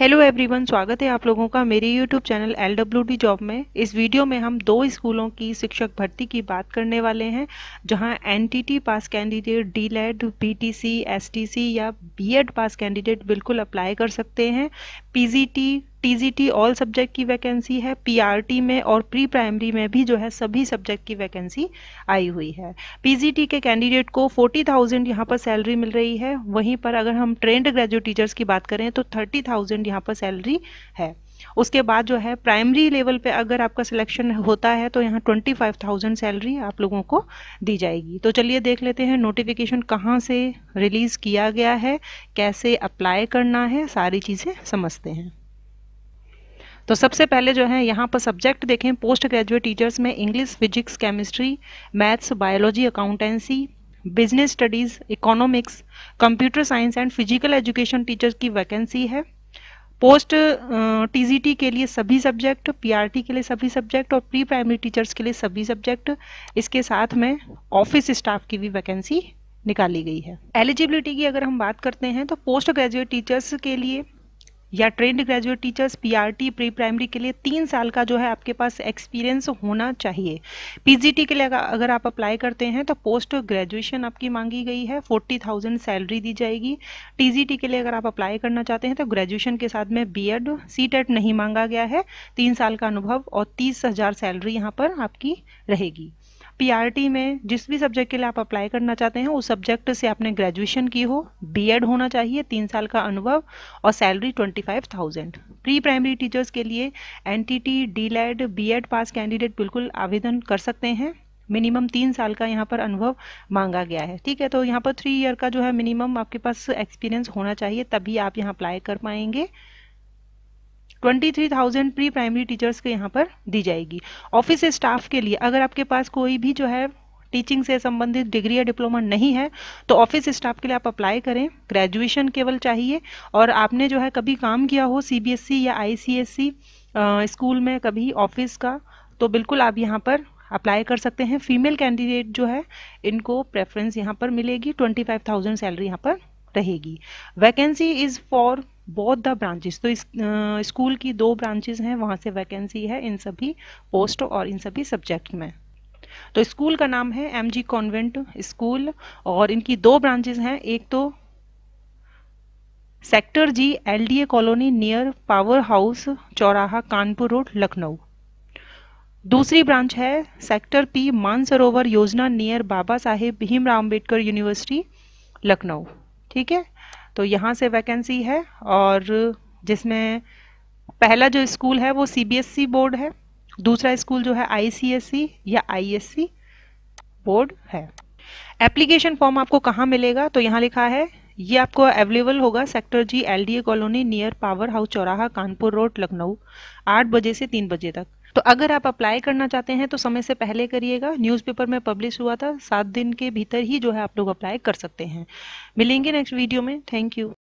hello everyone स्वागत है आप लोगों का मेरे YouTube channel L W D job में इस वीडियो में हम दो स्कूलों की शिक्षक भर्ती की बात करने वाले हैं जहां NTT pass candidate DElEd BTC STC या बीएड पास कैंडिडेट बिल्कुल अप्लाई कर सकते हैं पीजीटी टीजीटी ऑल सब्जेक्ट की वैकेंसी है पीआरटी में और प्री प्राइमरी में भी जो है सभी सब्जेक्ट की वैकेंसी आई हुई है पीजीटी के कैंडिडेट को फोर्टी थाउजेंड यहाँ पर सैलरी मिल रही है वहीं पर अगर हम ट्रेंड ग्रेजुएट टीचर्स की बात करें तो थर्टी थाउजेंड यहाँ पर सैलरी है उसके बाद जो है प्राइमरी लेवल पे अगर आपका सिलेक्शन होता है तो यहाँ ट्वेंटी फाइव थाउजेंड सैलरी आप लोगों को दी जाएगी तो चलिए देख लेते हैं नोटिफिकेशन कहाँ से रिलीज़ किया गया है कैसे अप्लाई करना है सारी चीज़ें समझते हैं तो सबसे पहले जो है यहाँ पर सब्जेक्ट देखें पोस्ट ग्रेजुएट टीचर्स में English physics chemistry maths biology accountancy business studies economics computer science and physical education teachers की वैकेंसी है पोस्ट टीजीटी के लिए सभी सब्जेक्ट पीआरटी के लिए सभी सब्जेक्ट और प्री प्राइमरी टीचर्स के लिए सभी सब्जेक्ट इसके साथ में ऑफिस स्टाफ की भी वैकेंसी निकाली गई है एलिजिबिलिटी की अगर हम बात करते हैं तो पोस्ट ग्रेजुएट टीचर्स के लिए या trained graduate teachers PRT pre primary के लिए तीन साल का जो है आपके पास एक्सपीरियंस होना चाहिए पीजीटी तो के लिए अगर आप अप्लाई करते हैं तो पोस्ट ग्रेजुएशन आपकी मांगी गई है फोर्टी थाउजेंड सैलरी दी जाएगी टीजीटी के लिए अगर आप अप्लाई करना चाहते हैं तो ग्रेजुएशन के साथ में बी एड e नहीं मांगा गया है तीन साल का अनुभव और तीस हज़ार सैलरी यहाँ पर आपकी रहेगी पीआरटी में जिस भी सब्जेक्ट के लिए आप अप्लाई करना चाहते हैं उस सब्जेक्ट से आपने ग्रेजुएशन की हो बीएड होना चाहिए तीन साल का अनुभव और salary twenty five thousand pre primary teachers के लिए NTT DElEd BEd pass candidate बिल्कुल आवेदन कर सकते हैं मिनिमम तीन साल का यहाँ पर अनुभव मांगा गया है ठीक है तो यहाँ पर थ्री ईयर का जो है मिनिमम आपके पास एक्सपीरियंस होना चाहिए तभी आप यहाँ अप्लाई कर पाएंगे 23,000 प्री प्राइमरी टीचर्स के यहाँ पर दी जाएगी ऑफिस स्टाफ के लिए अगर आपके पास कोई भी जो है टीचिंग से संबंधित डिग्री या डिप्लोमा नहीं है तो ऑफिस स्टाफ के लिए आप अप्लाई करें ग्रेजुएशन केवल चाहिए और आपने जो है कभी काम किया हो सी e या आई स्कूल e, में कभी ऑफिस का तो बिल्कुल आप यहाँ पर अप्लाई कर सकते हैं फीमेल कैंडिडेट जो है इनको प्रेफरेंस यहाँ पर मिलेगी ट्वेंटी फाइव थाउजेंड सैलरी यहाँ पर रहेगी vacancy is for both the branches तो इस स्कूल की दो ब्रांचेस हैं वहाँ से वैकेंसी है इन सभी पोस्ट और इन सभी सब्जेक्ट में तो स्कूल का नाम है एम जी कॉन्वेंट स्कूल और इनकी दो ब्रांचेस हैं एक तो sector G LDA colony near power house चौराहा कानपुर रोड लखनऊ दूसरी ब्रांच है sector P Mansarovar Yojana near Baba Saheb Bhimrao Ambedkar university Lucknow ठीक है तो यहाँ से वैकेंसी है और जिसमें पहला जो स्कूल है वो सीबीएसई बोर्ड e है दूसरा स्कूल जो है आईसीएसई e या आईएससी बोर्ड e है एप्लीकेशन फॉर्म आपको कहाँ मिलेगा तो यहाँ लिखा है ये आपको अवेलेबल होगा sector G LDA colony near power house चौराहा कानपुर रोड लखनऊ आठ बजे से तीन बजे तक तो अगर आप अप्लाई करना चाहते हैं तो समय से पहले करिएगा न्यूज़पेपर में पब्लिश हुआ था सात दिन के भीतर ही जो है आप लोग अप्लाई कर सकते हैं मिलेंगे नेक्स्ट वीडियो में थैंक यू